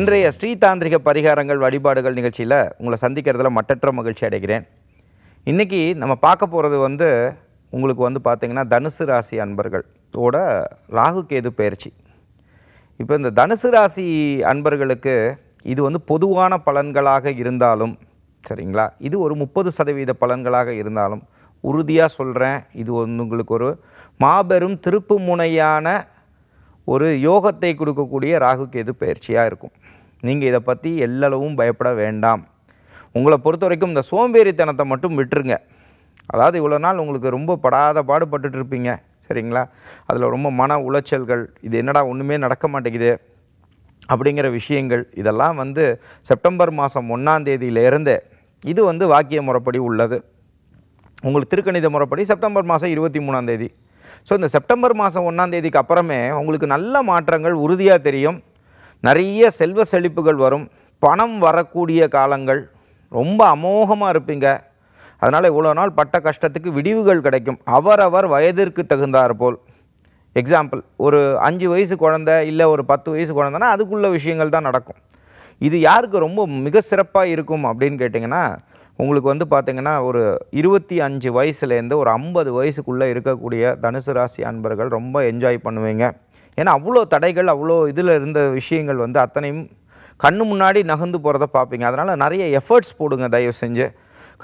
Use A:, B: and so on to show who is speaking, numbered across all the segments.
A: இன்றைய ஸ்ரீதாந்திரிக பரிகாரங்கள் வழிபாடுகள் நிகழ்ச்சியில் உங்களை சந்திக்கிறதுல மட்டற்ற மகிழ்ச்சி அடைகிறேன் இன்றைக்கி நம்ம பார்க்க போகிறது வந்து உங்களுக்கு வந்து பார்த்திங்கன்னா தனுசு ராசி அன்பர்கள் ராகு கேது பயிற்சி இப்போ இந்த தனுசு ராசி அன்பர்களுக்கு இது வந்து பொதுவான பலன்களாக இருந்தாலும் சரிங்களா இது ஒரு முப்பது சதவீத பலன்களாக இருந்தாலும் உறுதியாக சொல்கிறேன் இது வந்து உங்களுக்கு ஒரு மாபெரும் திருப்பு முனையான ஒரு யோகத்தை கொடுக்கக்கூடிய ராகு கேது பயிற்சியாக இருக்கும் நீங்கள் இதை பற்றி எல்லளவும் பயப்பட வேண்டாம் உங்களை பொறுத்த வரைக்கும் இந்த சோம்பேறித்தனத்தை மட்டும் விட்டுருங்க அதாவது இவ்வளோ நாள் உங்களுக்கு ரொம்ப படாத பாடுபட்டு இருப்பீங்க சரிங்களா அதில் ரொம்ப மன உளைச்சல்கள் இது என்னடா ஒன்றுமே நடக்க மாட்டேங்குது அப்படிங்கிற விஷயங்கள் இதெல்லாம் வந்து செப்டம்பர் மாதம் ஒன்றாந்தேதியிலேருந்து இது வந்து வாக்கிய முறைப்படி உள்ளது உங்களுக்கு திருக்கணித முறைப்படி செப்டம்பர் மாதம் இருபத்தி மூணாந்தேதி ஸோ இந்த செப்டம்பர் மாதம் ஒன்றாந்தேதிக்கு அப்புறமே உங்களுக்கு நல்ல மாற்றங்கள் உறுதியாக தெரியும் நிறைய செல்வ செழிப்புகள் வரும் பணம் வரக்கூடிய காலங்கள் ரொம்ப அமோகமாக இருப்பீங்க அதனால் இவ்வளோ நாள் பட்ட கஷ்டத்துக்கு விடிவுகள் கிடைக்கும் அவரவர் வயதிற்கு தகுந்தார் போல் எக்ஸாம்பிள் ஒரு அஞ்சு வயசு குழந்த இல்லை ஒரு பத்து வயசு குழந்தைன்னா அதுக்குள்ள விஷயங்கள் தான் நடக்கும் இது யாருக்கு ரொம்ப மிக சிறப்பாக இருக்கும் அப்படின்னு கேட்டிங்கன்னா உங்களுக்கு வந்து பார்த்திங்கன்னா ஒரு இருபத்தி அஞ்சு வயசுலேருந்து ஒரு ஐம்பது வயசுக்குள்ளே இருக்கக்கூடிய தனுசு ராசி அன்பர்கள் ரொம்ப என்ஜாய் பண்ணுவீங்க ஏன்னா அவ்வளோ தடைகள் அவ்வளோ இதில் இருந்த விஷயங்கள் வந்து அத்தனையும் கண்ணு முன்னாடி நகர்ந்து போகிறத பார்ப்பீங்க அதனால் நிறைய எஃபர்ட்ஸ் போடுங்க தயவு செஞ்சு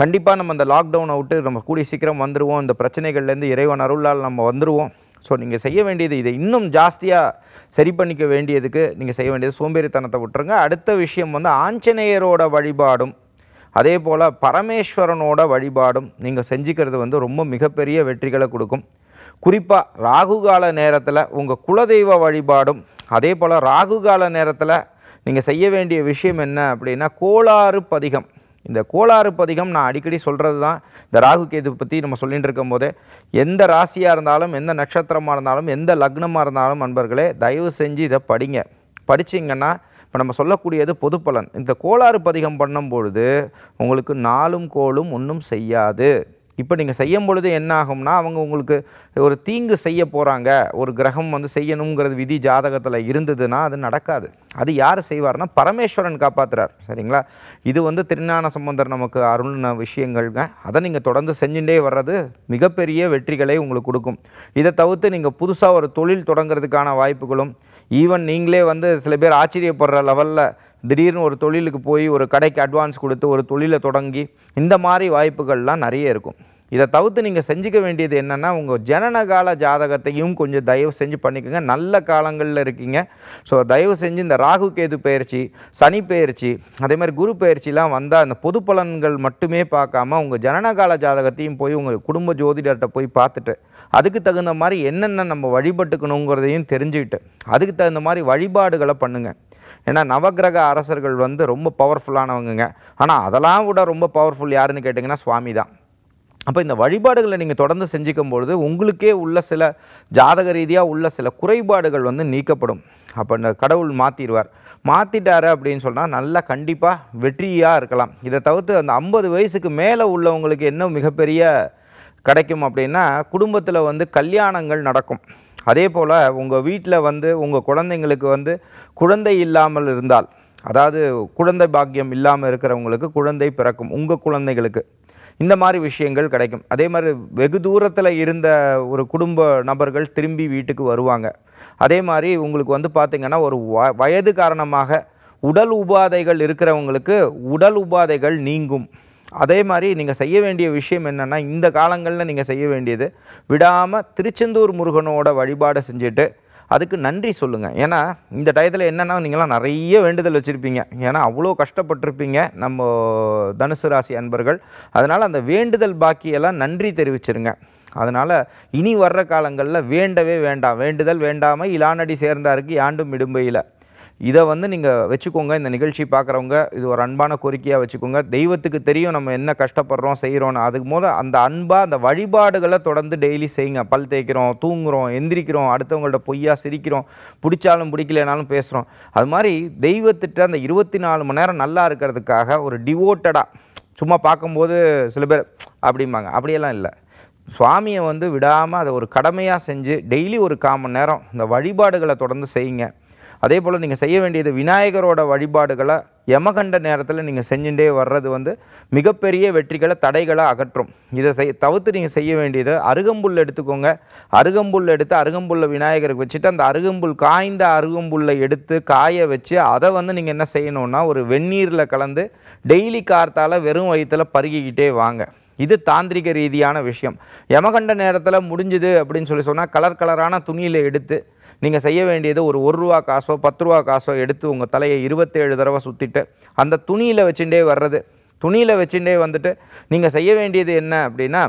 A: கண்டிப்பாக நம்ம இந்த லாக்டவுன் அவுட்டு நம்ம கூடிய சீக்கிரம் வந்துடுவோம் இந்த பிரச்சனைகள்லேருந்து இறைவன் அருளால் நம்ம வந்துடுவோம் ஸோ நீங்கள் செய்ய வேண்டியது இதை இன்னும் ஜாஸ்தியாக சரி பண்ணிக்க வேண்டியதுக்கு நீங்கள் செய்ய வேண்டியது சோம்பேறித்தனத்தை விட்டுருங்க அடுத்த விஷயம் வந்து ஆஞ்சநேயரோட வழிபாடும் அதே போல் பரமேஸ்வரனோட வழிபாடும் நீங்கள் செஞ்சுக்கிறது வந்து ரொம்ப மிகப்பெரிய வெற்றிகளை கொடுக்கும் குறிப்பாக ராகுகால நேரத்தில் உங்கள் குலதெய்வ வழிபாடும் அதே போல் ராகுகால நேரத்தில் நீங்கள் செய்ய வேண்டிய விஷயம் என்ன அப்படின்னா கோளாறு பதிகம் இந்த கோளாறு பதிகம் நான் அடிக்கடி சொல்கிறது தான் இந்த ராகு கேது பற்றி நம்ம சொல்லிகிட்டு இருக்கும் போது எந்த ராசியாக இருந்தாலும் எந்த நட்சத்திரமாக இருந்தாலும் எந்த லக்னமாக இருந்தாலும் நண்பர்களே தயவு செஞ்சு இதை படிங்க படிச்சிங்கன்னா இப்போ நம்ம சொல்லக்கூடியது பொது பலன் இந்த கோளாறு பதிகம் பண்ணும்பொழுது உங்களுக்கு நாளும் கோளும் ஒன்றும் செய்யாது இப்போ நீங்கள் செய்யும் பொழுது என்ன ஆகும்னா அவங்க உங்களுக்கு ஒரு தீங்கு செய்ய போகிறாங்க ஒரு கிரகம் வந்து செய்யணுங்கிறது விதி ஜாதகத்தில் இருந்ததுன்னா அது நடக்காது அது யார் செய்வார்னா பரமேஸ்வரன் காப்பாற்றுறார் சரிங்களா இது வந்து திருஞான சம்பந்தர் நமக்கு அருள்ன விஷயங்கள்ங்க அதை நீங்கள் தொடர்ந்து செஞ்சுட்டே வர்றது மிகப்பெரிய வெற்றிகளை உங்களுக்கு கொடுக்கும் இதை தவிர்த்து நீங்கள் புதுசாக ஒரு தொழில் தொடங்கிறதுக்கான வாய்ப்புகளும் ஈவன் நீங்களே வந்து சில பேர் ஆச்சரியப்படுற லெவலில் திடீர்னு ஒரு தொழிலுக்கு போய் ஒரு கடைக்கு அட்வான்ஸ் கொடுத்து ஒரு தொழிலை தொடங்கி இந்த மாதிரி வாய்ப்புகள்லாம் நிறைய இருக்கும் இதை தவிர்த்து நீங்கள் செஞ்சுக்க வேண்டியது என்னென்னா உங்கள் ஜனனகால ஜாதகத்தையும் கொஞ்சம் தயவு செஞ்சு பண்ணிக்கோங்க நல்ல காலங்களில் இருக்கீங்க ஸோ தயவு செஞ்சு இந்த ராகு கேது பயிற்சி சனி பயிற்சி அதே மாதிரி குரு பயிற்சிலாம் வந்தால் அந்த பொது பலன்கள் மட்டுமே பார்க்காம உங்கள் ஜனனகால ஜாதகத்தையும் போய் உங்கள் குடும்ப ஜோதிடர்கிட்ட போய் பார்த்துட்டு அதுக்கு தகுந்த மாதிரி என்னென்ன நம்ம வழிபட்டுக்கணுங்கிறதையும் தெரிஞ்சுக்கிட்டு அதுக்கு தகுந்த மாதிரி வழிபாடுகளை பண்ணுங்கள் ஏன்னா நவகிரக அரசர்கள் வந்து ரொம்ப பவர்ஃபுல்லானவங்க ஆனால் அதெல்லாம் விட ரொம்ப பவர்ஃபுல் யாருன்னு கேட்டிங்கன்னா சுவாமி தான் அப்போ இந்த வழிபாடுகளை நீங்கள் தொடர்ந்து செஞ்சுக்கும் பொழுது உங்களுக்கே உள்ள சில ஜாதக ரீதியாக உள்ள சில குறைபாடுகள் வந்து நீக்கப்படும் அப்போ இந்த கடவுள் மாற்றிடுவார் மாற்றிட்டார் அப்படின்னு சொன்னால் நல்லா கண்டிப்பாக வெற்றியாக இருக்கலாம் இதை தவிர்த்து அந்த ஐம்பது வயசுக்கு மேலே உள்ளவங்களுக்கு என்ன மிகப்பெரிய கிடைக்கும் அப்படின்னா குடும்பத்தில் வந்து கல்யாணங்கள் நடக்கும் அதே போல் உங்கள் வீட்டில் வந்து உங்கள் குழந்தைங்களுக்கு வந்து குழந்தை இல்லாமல் இருந்தால் அதாவது குழந்தை பாக்கியம் இல்லாமல் இருக்கிறவங்களுக்கு குழந்தை பிறக்கும் உங்கள் குழந்தைகளுக்கு இந்த மாதிரி விஷயங்கள் கிடைக்கும் அதே மாதிரி வெகு தூரத்தில் இருந்த ஒரு குடும்ப நபர்கள் திரும்பி வீட்டுக்கு வருவாங்க அதே மாதிரி உங்களுக்கு வந்து பார்த்திங்கன்னா ஒரு வ வயது காரணமாக உடல் உபாதைகள் இருக்கிறவங்களுக்கு உடல் உபாதைகள் நீங்கும் அதே மாதிரி நீங்கள் செய்ய வேண்டிய விஷயம் என்னென்னா இந்த காலங்களில் நீங்கள் செய்ய வேண்டியது விடாமல் திருச்செந்தூர் முருகனோட வழிபாடு செஞ்சுட்டு அதுக்கு நன்றி சொல்லுங்கள் ஏன்னா இந்த டயத்தில் என்னென்னா நீங்களாம் நிறைய வேண்டுதல் வச்சுருப்பீங்க ஏன்னா அவ்வளோ கஷ்டப்பட்டிருப்பீங்க நம்ம தனுசு ராசி அன்பர்கள் அதனால் அந்த வேண்டுதல் பாக்கியெல்லாம் நன்றி தெரிவிச்சிருங்க அதனால் இனி வர்ற காலங்களில் வேண்டவே வேண்டாம் வேண்டுதல் வேண்டாமல் இலானடி சேர்ந்தாருக்கு யாண்டும் இடும்பையில் இதை வந்து நீங்கள் வச்சுக்கோங்க இந்த நிகழ்ச்சி பார்க்குறவங்க இது ஒரு அன்பான கோரிக்கையாக வச்சுக்கோங்க தெய்வத்துக்கு தெரியும் நம்ம என்ன கஷ்டப்படுறோம் செய்கிறோன்னு அதுக்கு போது அந்த அன்பாக அந்த வழிபாடுகளை தொடர்ந்து டெய்லி செய்யுங்க பல் தேய்க்கிறோம் தூங்குகிறோம் எந்திரிக்கிறோம் அடுத்தவங்கள்ட்ட பொய்யா சிரிக்கிறோம் பிடிச்சாலும் பிடிக்கலனாலும் பேசுகிறோம் அது மாதிரி தெய்வத்திட்ட அந்த இருபத்தி நாலு மணி நேரம் நல்லா இருக்கிறதுக்காக ஒரு டிவோட்டடாக சும்மா பார்க்கும்போது சில பேர் அப்படிம்பாங்க அப்படியெல்லாம் இல்லை சுவாமியை வந்து விடாமல் அதை ஒரு கடமையாக செஞ்சு டெய்லி ஒரு காமன் நேரம் இந்த வழிபாடுகளை தொடர்ந்து செய்யுங்க அதே போல் நீங்கள் செய்ய வேண்டியது விநாயகரோட வழிபாடுகளை யமகண்ட நேரத்தில் நீங்கள் செஞ்சுட்டே வர்றது வந்து மிகப்பெரிய வெற்றிகளை தடைகளை அகற்றும் இதை செய் தவிர்த்து நீங்கள் செய்ய வேண்டியது அருகம்புல் எடுத்துக்கோங்க அருகம்புல் எடுத்து அருகம்புல்லை விநாயகருக்கு வச்சுட்டு அந்த அருகம்புல் காய்ந்த அருகம்புல்லை எடுத்து காய வச்சு அதை வந்து நீங்கள் என்ன செய்யணுன்னா ஒரு வெந்நீரில் கலந்து டெய்லி கார்த்தால் வெறும் வயிற்றில் பருகிக்கிட்டே வாங்க இது தாந்திரிக ரீதியான விஷயம் யமகண்ட நேரத்தில் முடிஞ்சுது அப்படின்னு சொல்லி சொன்னால் கலர் கலரான துணியில் எடுத்து நீங்கள் செய்ய வேண்டியது ஒரு ஒரு ரூபா காசோ பத்து ரூபா காசோ எடுத்து உங்கள் தலையை இருபத்தேழு தடவை சுற்றிட்டு அந்த துணியில் வச்சுட்டே வர்றது துணியில் வச்சுட்டே வந்துட்டு நீங்கள் செய்ய வேண்டியது என்ன அப்படின்னா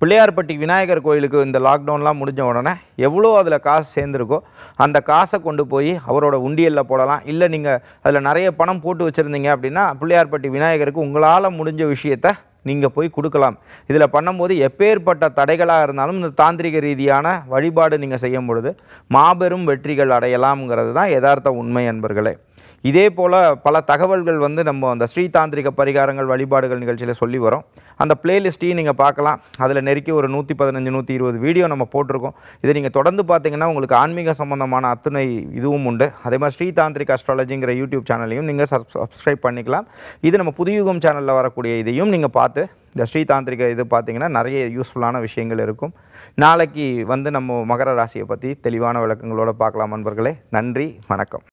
A: பிள்ளையார்பட்டி விநாயகர் கோயிலுக்கு இந்த லாக்டவுன்லாம் முடிஞ்ச உடனே எவ்வளோ அதில் காசு சேர்ந்துருக்கோ அந்த காசை கொண்டு போய் அவரோட உண்டியலில் போடலாம் இல்லை நீங்கள் அதில் நிறைய பணம் போட்டு வச்சுருந்தீங்க அப்படின்னா பிள்ளையார்பட்டி விநாயகருக்கு உங்களால் முடிஞ்ச விஷயத்தை நீங்கள் போய் கொடுக்கலாம் இதில் பண்ணும்போது எப்பேற்பட்ட தடைகளாக இருந்தாலும் இந்த தாந்திரிக ரீதியான வழிபாடு நீங்கள் செய்யும் பொழுது மாபெரும் வெற்றிகள் அடையலாம்ங்கிறது தான் யதார்த்த உண்மை என்பர்களே இதே போல் பல தகவல்கள் வந்து நம்ம அந்த ஸ்ரீதாந்திரிக பரிகாரங்கள் வழிபாடுகள் நிகழ்ச்சியில் சொல்லி வரோம் அந்த பிளேலிஸ்ட்டையும் நீங்கள் பார்க்கலாம் அதில் நெருக்கி ஒரு நூற்றி பதினஞ்சு நூற்றி இருபது வீடியோ நம்ம போட்டிருக்கோம் இதை நீங்கள் தொடர்ந்து பார்த்தீங்கன்னா உங்களுக்கு ஆன்மீக சம்பந்தமான அத்துணை இதுவும் உண்டு அதே மாதிரி ஸ்ரீதாந்திரிக் அஸ்ட்ராலஜிங்கிற யூடியூப் சேனலையும் நீங்கள் சப் சப்ஸ்கிரைப் பண்ணிக்கலாம் இது நம்ம புதுயுகம் சேனலில் வரக்கூடிய இதையும் நீங்கள் பார்த்து இந்த ஸ்ரீதாந்திரிக இது பார்த்திங்கன்னா நிறைய யூஸ்ஃபுல்லான விஷயங்கள் இருக்கும் நாளைக்கு வந்து நம்ம மகர ராசியை பற்றி தெளிவான விளக்கங்களோடு பார்க்கலாம் நண்பர்களே நன்றி வணக்கம்